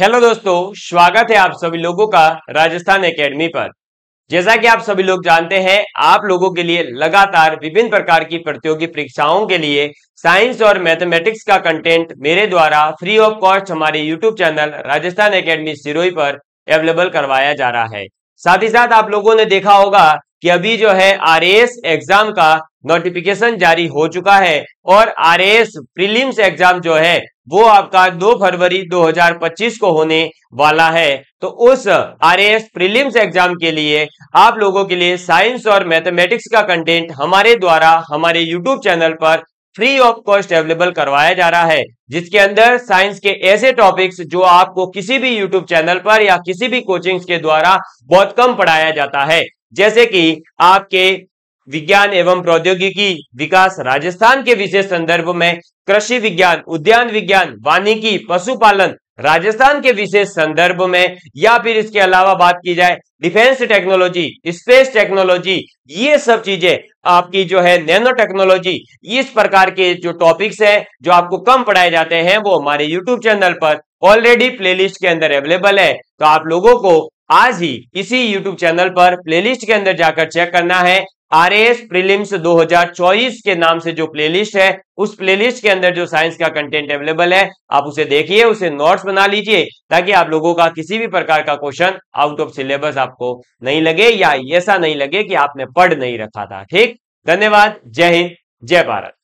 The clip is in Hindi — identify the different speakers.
Speaker 1: हेलो दोस्तों स्वागत है आप सभी लोगों का राजस्थान एकेडमी पर जैसा कि आप सभी लोग जानते हैं आप लोगों के लिए लगातार विभिन्न प्रकार की प्रतियोगी परीक्षाओं के लिए साइंस और मैथमेटिक्स का कंटेंट मेरे द्वारा फ्री ऑफ कॉस्ट हमारे YouTube channel Rajasthan academy Sirohi पर अवेलेबल करवाया जा रहा है साथ ही साथ आप लोगों ने देखा होगा कि अभी जो है आर एग्जाम का नोटिफिकेशन जारी हो चुका है और आर एस एग्जाम जो है वो आपका 2 फरवरी 2025 को होने वाला है तो उस आर एस प्रिलिम्स एग्जाम के लिए आप लोगों के लिए साइंस और मैथमेटिक्स का कंटेंट हमारे द्वारा हमारे यूट्यूब चैनल पर फ्री ऑफ कॉस्ट अवेलेबल करवाया जा रहा है जिसके अंदर साइंस के ऐसे टॉपिक्स जो आपको किसी भी यूट्यूब चैनल पर या किसी भी कोचिंग्स के द्वारा बहुत कम पढ़ाया जाता है जैसे कि आपके विज्ञान एवं प्रौद्योगिकी विकास राजस्थान के विशेष संदर्भ में कृषि विज्ञान उद्यान विज्ञान वानिकी पशुपालन राजस्थान के विशेष संदर्भ में या फिर इसके अलावा बात की जाए डिफेंस टेक्नोलॉजी स्पेस टेक्नोलॉजी ये सब चीजें आपकी जो है नैनो टेक्नोलॉजी इस प्रकार के जो टॉपिक्स हैं जो आपको कम पढ़ाए जाते हैं वो हमारे यूट्यूब चैनल पर ऑलरेडी प्लेलिस्ट के अंदर अवेलेबल है तो आप लोगों को आज ही इसी YouTube चैनल पर प्लेलिस्ट के अंदर जाकर चेक करना है आर एस प्रिलिम्स दो के नाम से जो प्लेलिस्ट है उस प्लेलिस्ट के अंदर जो साइंस का कंटेंट अवेलेबल है आप उसे देखिए उसे नोट्स बना लीजिए ताकि आप लोगों का किसी भी प्रकार का क्वेश्चन आउट ऑफ सिलेबस आपको नहीं लगे या ऐसा नहीं लगे कि आपने पढ़ नहीं रखा था ठीक धन्यवाद जय हिंद जय भारत